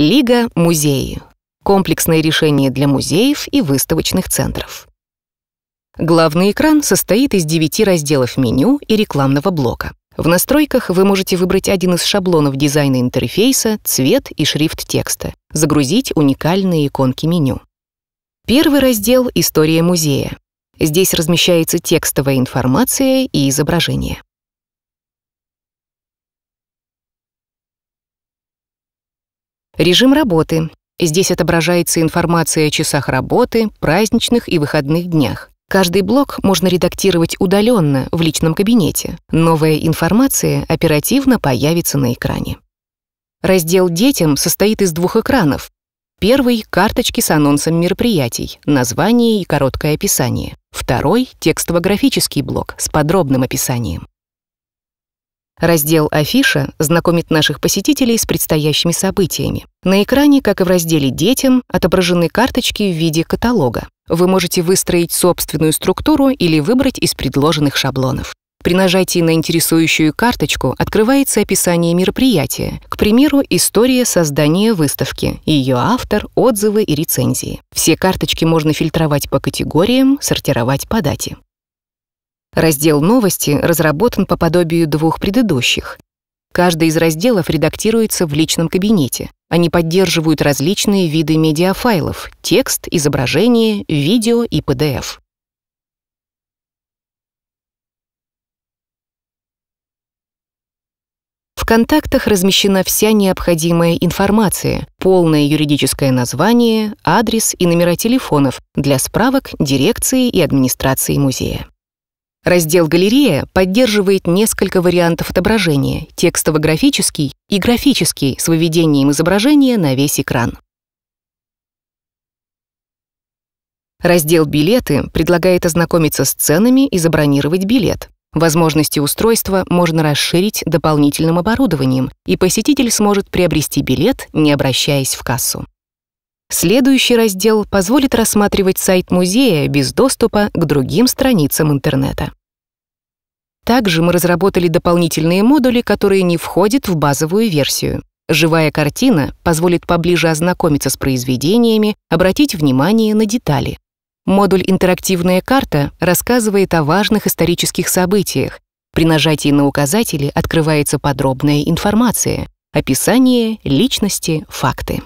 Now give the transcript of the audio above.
Лига музеи. комплексное решение для музеев и выставочных центров. Главный экран состоит из девяти разделов меню и рекламного блока. В настройках вы можете выбрать один из шаблонов дизайна интерфейса, цвет и шрифт текста, загрузить уникальные иконки меню. Первый раздел — «История музея». Здесь размещается текстовая информация и изображения. Режим работы. Здесь отображается информация о часах работы, праздничных и выходных днях. Каждый блок можно редактировать удаленно в личном кабинете. Новая информация оперативно появится на экране. Раздел «Детям» состоит из двух экранов. Первый — карточки с анонсом мероприятий, название и короткое описание. Второй — текстово-графический блок с подробным описанием. Раздел «Афиша» знакомит наших посетителей с предстоящими событиями. На экране, как и в разделе «Детям», отображены карточки в виде каталога. Вы можете выстроить собственную структуру или выбрать из предложенных шаблонов. При нажатии на интересующую карточку открывается описание мероприятия, к примеру, история создания выставки, ее автор, отзывы и рецензии. Все карточки можно фильтровать по категориям, сортировать по дате. Раздел «Новости» разработан по подобию двух предыдущих. Каждый из разделов редактируется в личном кабинете. Они поддерживают различные виды медиафайлов — текст, изображение, видео и PDF. В контактах размещена вся необходимая информация, полное юридическое название, адрес и номера телефонов для справок дирекции и администрации музея. Раздел «Галерея» поддерживает несколько вариантов отображения — текстово-графический и графический с выведением изображения на весь экран. Раздел «Билеты» предлагает ознакомиться с ценами и забронировать билет. Возможности устройства можно расширить дополнительным оборудованием, и посетитель сможет приобрести билет, не обращаясь в кассу. Следующий раздел позволит рассматривать сайт музея без доступа к другим страницам интернета. Также мы разработали дополнительные модули, которые не входят в базовую версию. Живая картина позволит поближе ознакомиться с произведениями, обратить внимание на детали. Модуль «Интерактивная карта» рассказывает о важных исторических событиях. При нажатии на указатели открывается подробная информация, описание, личности, факты.